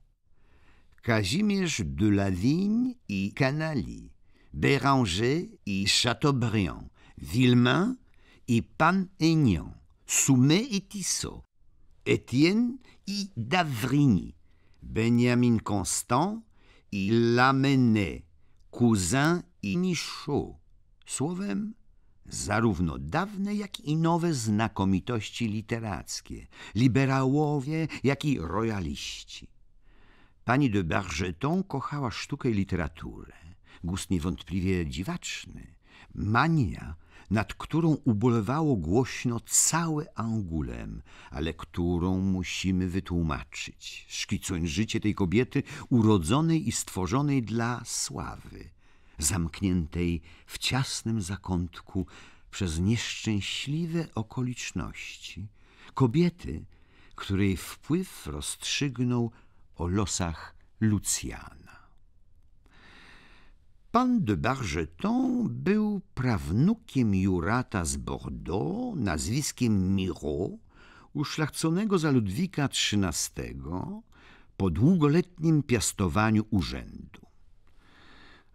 Casimir de la Vigne et Canali, Béranger et Chateaubriand, Villemain et Pan-Aignan, Soumet et Tissot, Étienne et Davrigny, Benjamin Constant et Lamennais, cousin et Michaud, zarówno dawne, jak i nowe znakomitości literackie, liberałowie, jak i royaliści. Pani de Bargeton kochała sztukę i literaturę, gust niewątpliwie dziwaczny, mania, nad którą ubolewało głośno całe Angulem, ale którą musimy wytłumaczyć, szkicując życie tej kobiety urodzonej i stworzonej dla sławy – zamkniętej w ciasnym zakątku przez nieszczęśliwe okoliczności, kobiety, której wpływ rozstrzygnął o losach Lucjana. Pan de Bargeton był prawnukiem Jurata z Bordeaux nazwiskiem Miro, uszlachconego za Ludwika XIII po długoletnim piastowaniu urzędu.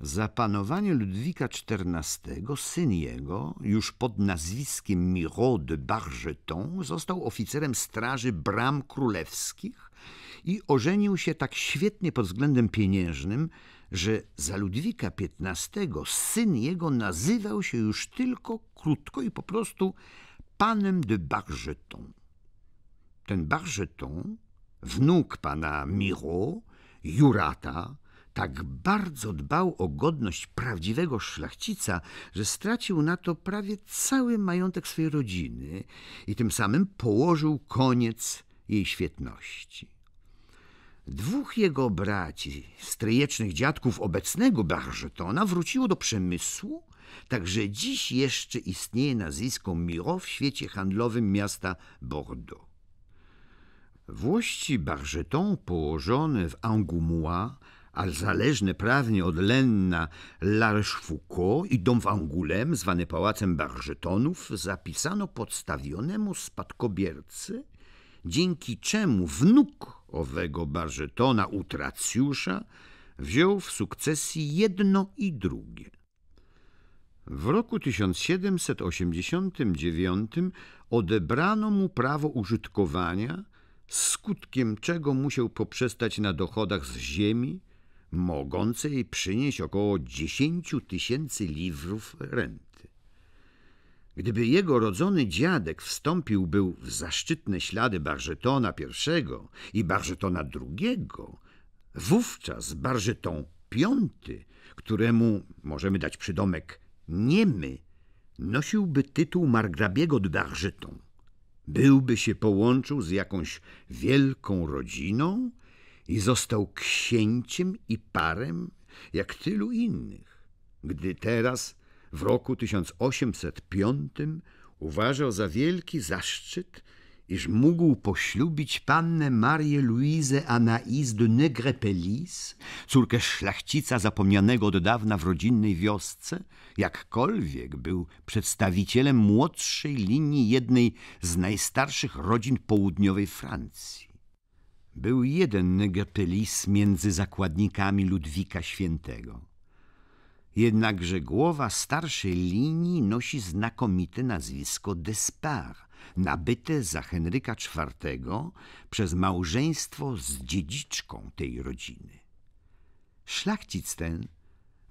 Za panowanie Ludwika XIV syn jego, już pod nazwiskiem Miro de Bargeton, został oficerem straży bram królewskich i ożenił się tak świetnie pod względem pieniężnym, że za Ludwika XV syn jego nazywał się już tylko krótko i po prostu panem de Bargeton. Ten Bargeton, wnuk pana Miro, Jurata, tak bardzo dbał o godność prawdziwego szlachcica, że stracił na to prawie cały majątek swojej rodziny i tym samym położył koniec jej świetności. Dwóch jego braci, stryjecznych dziadków obecnego Bargetona, wróciło do przemysłu, także dziś jeszcze istnieje nazwisko Miro w świecie handlowym miasta Bordeaux. Włości Bargeton położone w Angoumois ale zależne prawnie od Lenna Larchefoucauld i dom w Angoulême, zwany Pałacem Barżetonów, zapisano podstawionemu spadkobiercy, dzięki czemu wnuk owego Barżetona, utracjusza, wziął w sukcesji jedno i drugie. W roku 1789 odebrano mu prawo użytkowania, skutkiem czego musiał poprzestać na dochodach z ziemi, mogącej przynieść około 10 tysięcy liwrów renty. Gdyby jego rodzony dziadek wstąpił był w zaszczytne ślady Barżetona I i Barżetona II, wówczas Barżeton V, któremu możemy dać przydomek niemy, nosiłby tytuł margrabiego de Bargeton. Byłby się połączył z jakąś wielką rodziną, i został księciem i parem jak tylu innych, gdy teraz w roku 1805 uważał za wielki zaszczyt, iż mógł poślubić pannę Marię Louise Anaïs de Negrepelis, córkę szlachcica zapomnianego od dawna w rodzinnej wiosce, jakkolwiek był przedstawicielem młodszej linii jednej z najstarszych rodzin południowej Francji. Był jeden negepylis między zakładnikami Ludwika Świętego. Jednakże głowa starszej linii nosi znakomite nazwisko Despard, nabyte za Henryka IV przez małżeństwo z dziedziczką tej rodziny. Szlachcic ten,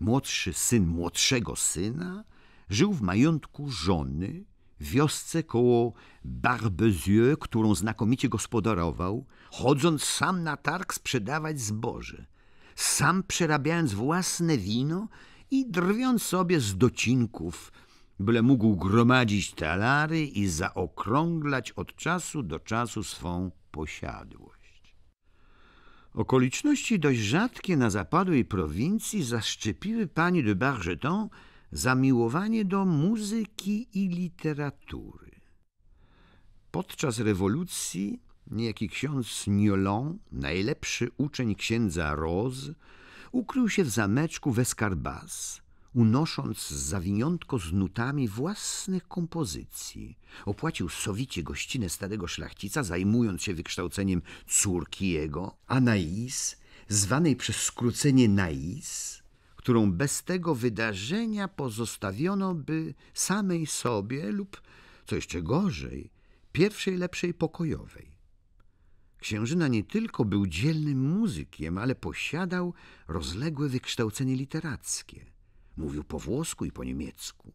młodszy syn młodszego syna, żył w majątku żony, w wiosce koło Barbezieux, którą znakomicie gospodarował chodząc sam na targ sprzedawać zboże, sam przerabiając własne wino i drwiąc sobie z docinków, byle mógł gromadzić talary i zaokrąglać od czasu do czasu swą posiadłość. Okoliczności dość rzadkie na zapadłej prowincji zaszczepiły pani de Bargeton zamiłowanie do muzyki i literatury. Podczas rewolucji niejaki ksiądz Niolon, najlepszy uczeń księdza Roz, ukrył się w zameczku w Escarbas, unosząc zawiniątko z nutami własnych kompozycji. Opłacił sowicie gościnę starego szlachcica, zajmując się wykształceniem córki jego, Anais, zwanej przez skrócenie Nais, którą bez tego wydarzenia pozostawiono by samej sobie lub, co jeszcze gorzej, pierwszej lepszej pokojowej. Księżyna nie tylko był dzielnym muzykiem, ale posiadał rozległe wykształcenie literackie. Mówił po włosku i po niemiecku.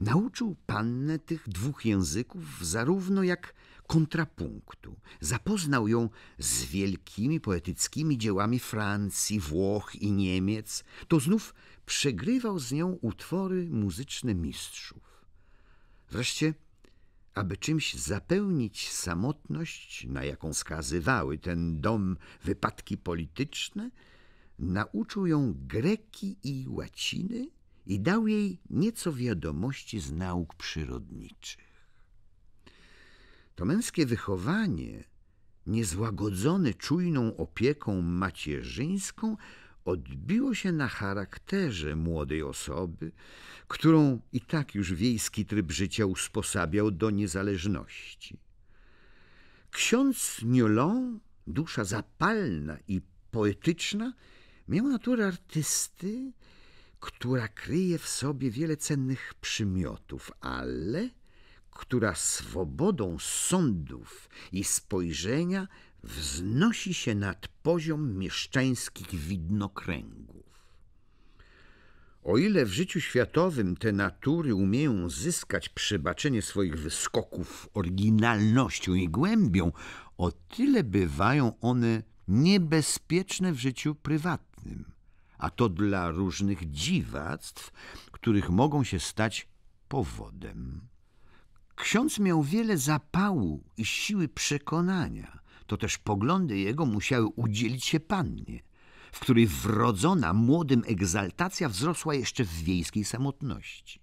Nauczył pannę tych dwóch języków zarówno jak kontrapunktu. Zapoznał ją z wielkimi poetyckimi dziełami Francji, Włoch i Niemiec. To znów przegrywał z nią utwory muzyczne mistrzów. Wreszcie aby czymś zapełnić samotność, na jaką skazywały ten dom wypadki polityczne, nauczył ją greki i łaciny i dał jej nieco wiadomości z nauk przyrodniczych. To męskie wychowanie, niezłagodzone czujną opieką macierzyńską, odbiło się na charakterze młodej osoby, którą i tak już wiejski tryb życia usposabiał do niezależności. Ksiądz Niolon, dusza zapalna i poetyczna, miał naturę artysty, która kryje w sobie wiele cennych przymiotów, ale która swobodą sądów i spojrzenia – wznosi się nad poziom mieszczańskich widnokręgów. O ile w życiu światowym te natury umieją zyskać przebaczenie swoich wyskoków oryginalnością i głębią, o tyle bywają one niebezpieczne w życiu prywatnym, a to dla różnych dziwactw, których mogą się stać powodem. Ksiądz miał wiele zapału i siły przekonania, to też poglądy jego musiały udzielić się pannie, w której wrodzona młodym egzaltacja wzrosła jeszcze w wiejskiej samotności.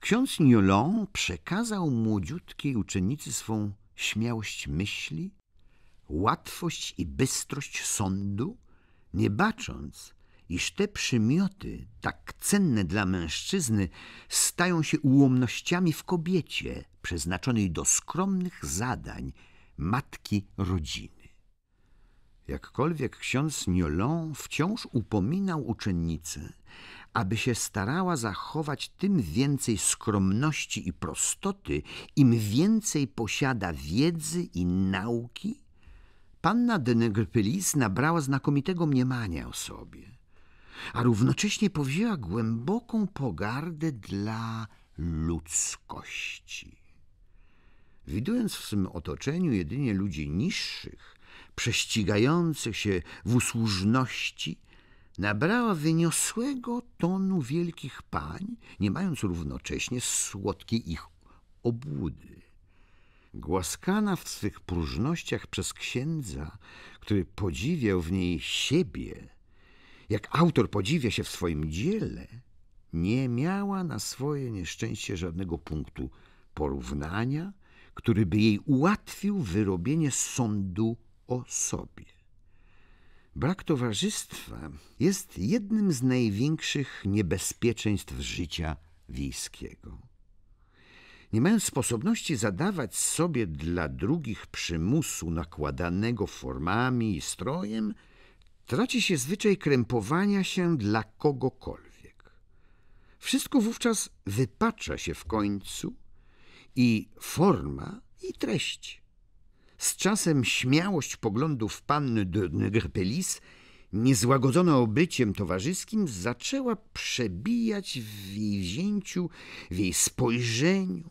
Ksiądz Niolon przekazał młodziutkiej uczennicy swą śmiałość myśli, łatwość i bystrość sądu, nie bacząc, iż te przymioty, tak cenne dla mężczyzny, stają się ułomnościami w kobiecie, przeznaczonej do skromnych zadań matki rodziny. Jakkolwiek ksiądz Niolon wciąż upominał uczennicę, aby się starała zachować tym więcej skromności i prostoty, im więcej posiada wiedzy i nauki, panna de Negrepelis nabrała znakomitego mniemania o sobie, a równocześnie powzięła głęboką pogardę dla ludzkości. Widując w swym otoczeniu jedynie ludzi niższych, prześcigających się w usłużności, nabrała wyniosłego tonu wielkich pań, nie mając równocześnie słodkiej ich obłudy. Głaskana w swych próżnościach przez księdza, który podziwiał w niej siebie, jak autor podziwia się w swoim dziele, nie miała na swoje nieszczęście żadnego punktu porównania – który by jej ułatwił wyrobienie sądu o sobie. Brak towarzystwa jest jednym z największych niebezpieczeństw życia wiejskiego. Nie mając sposobności zadawać sobie dla drugich przymusu nakładanego formami i strojem, traci się zwyczaj krępowania się dla kogokolwiek. Wszystko wówczas wypacza się w końcu – i forma, i treść. Z czasem śmiałość poglądów panny de Negrepelis, niezłagodzona obyciem towarzyskim, zaczęła przebijać w jej wzięciu, w jej spojrzeniu.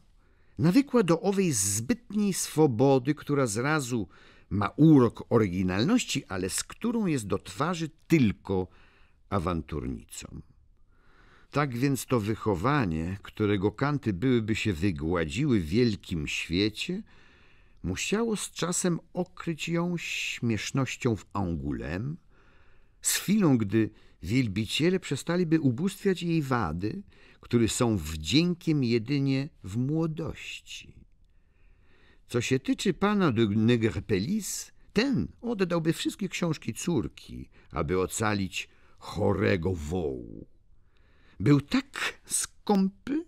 Nawykła do owej zbytniej swobody, która zrazu ma urok oryginalności, ale z którą jest do twarzy tylko awanturnicą. Tak więc to wychowanie, którego kanty byłyby się wygładziły w wielkim świecie, musiało z czasem okryć ją śmiesznością w Angulem, z chwilą, gdy wielbiciele przestaliby ubóstwiać jej wady, które są wdziękiem jedynie w młodości. Co się tyczy pana de Negrpelis, ten oddałby wszystkie książki córki, aby ocalić chorego wołu. Był tak skąpy,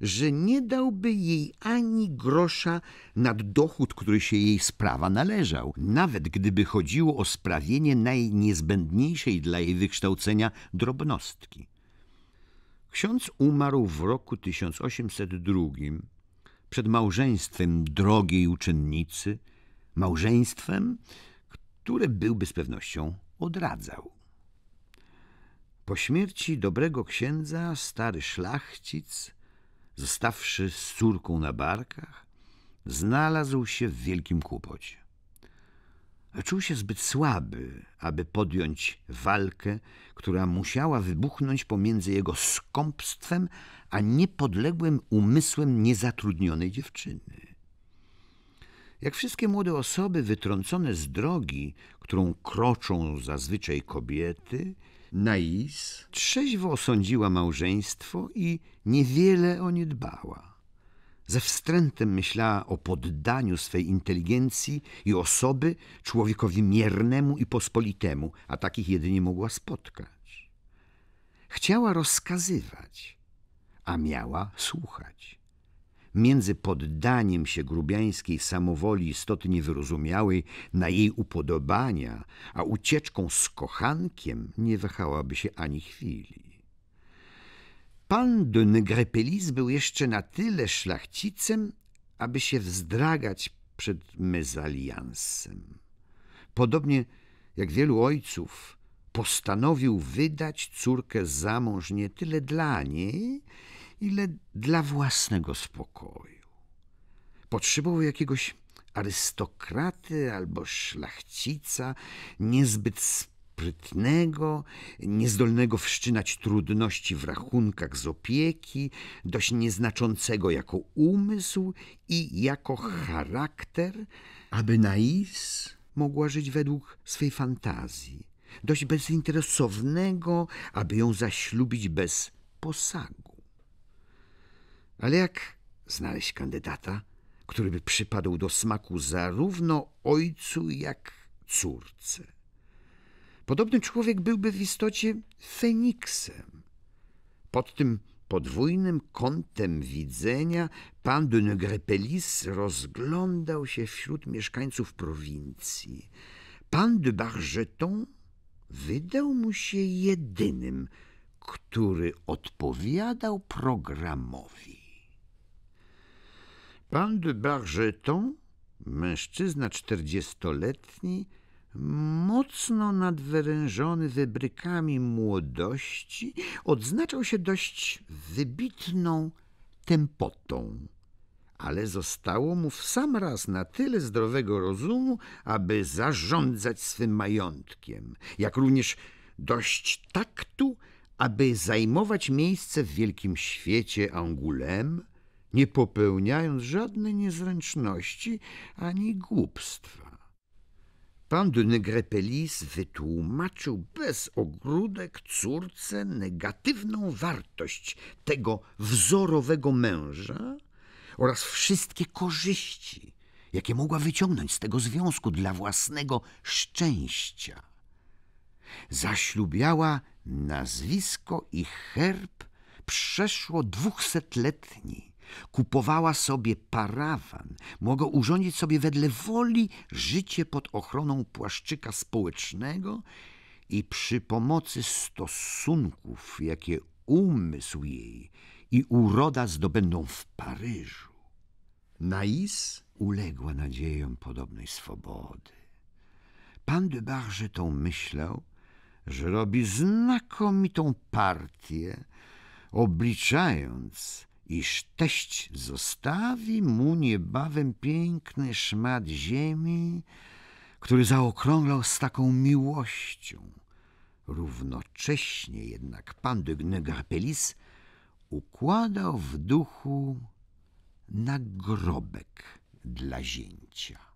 że nie dałby jej ani grosza nad dochód, który się jej sprawa należał, nawet gdyby chodziło o sprawienie najniezbędniejszej dla jej wykształcenia drobnostki. Ksiądz umarł w roku 1802 przed małżeństwem drogiej uczennicy, małżeństwem, które byłby z pewnością odradzał. Po śmierci dobrego księdza stary szlachcic, zostawszy z córką na barkach, znalazł się w wielkim kłopocie. Czuł się zbyt słaby, aby podjąć walkę, która musiała wybuchnąć pomiędzy jego skąpstwem a niepodległym umysłem niezatrudnionej dziewczyny. Jak wszystkie młode osoby wytrącone z drogi, którą kroczą zazwyczaj kobiety – Nais trzeźwo osądziła małżeństwo i niewiele o nie dbała. Ze wstrętem myślała o poddaniu swej inteligencji i osoby człowiekowi miernemu i pospolitemu, a takich jedynie mogła spotkać. Chciała rozkazywać, a miała słuchać między poddaniem się grubiańskiej samowoli istoty niewyrozumiałej na jej upodobania, a ucieczką z kochankiem nie wahałaby się ani chwili. Pan de Negrepelis był jeszcze na tyle szlachcicem, aby się wzdragać przed mezaliansem. Podobnie jak wielu ojców, postanowił wydać córkę za mąż nie tyle dla niej, ile dla własnego spokoju. Potrzebował jakiegoś arystokraty albo szlachcica, niezbyt sprytnego, niezdolnego wszczynać trudności w rachunkach z opieki, dość nieznaczącego jako umysł i jako charakter, aby Nais mogła żyć według swej fantazji, dość bezinteresownego, aby ją zaślubić bez posagu. Ale jak znaleźć kandydata, który by przypadł do smaku zarówno ojcu, jak córce? Podobny człowiek byłby w istocie feniksem. Pod tym podwójnym kątem widzenia pan de Negrepelis rozglądał się wśród mieszkańców prowincji. Pan de Bargeton wydał mu się jedynym, który odpowiadał programowi. Pan de Bargeton, mężczyzna czterdziestoletni, mocno nadwyrężony wybrykami młodości, odznaczał się dość wybitną tempotą, ale zostało mu w sam raz na tyle zdrowego rozumu, aby zarządzać swym majątkiem, jak również dość taktu, aby zajmować miejsce w wielkim świecie Angulem, nie popełniając żadnej niezręczności ani głupstwa. Pan de Negrepelis wytłumaczył bez ogródek córce negatywną wartość tego wzorowego męża oraz wszystkie korzyści, jakie mogła wyciągnąć z tego związku dla własnego szczęścia. Zaślubiała nazwisko i herb przeszło dwuchsetletni kupowała sobie parawan, mogła urządzić sobie wedle woli życie pod ochroną płaszczyka społecznego i przy pomocy stosunków, jakie umysł jej i uroda zdobędą w Paryżu. Nais uległa nadziejom podobnej swobody. Pan de Bargeton myślał, że robi znakomitą partię, obliczając, iż teść zostawi mu niebawem piękny szmat ziemi, który zaokrąglał z taką miłością. Równocześnie jednak pan de Gnegarpelis układał w duchu nagrobek dla zięcia.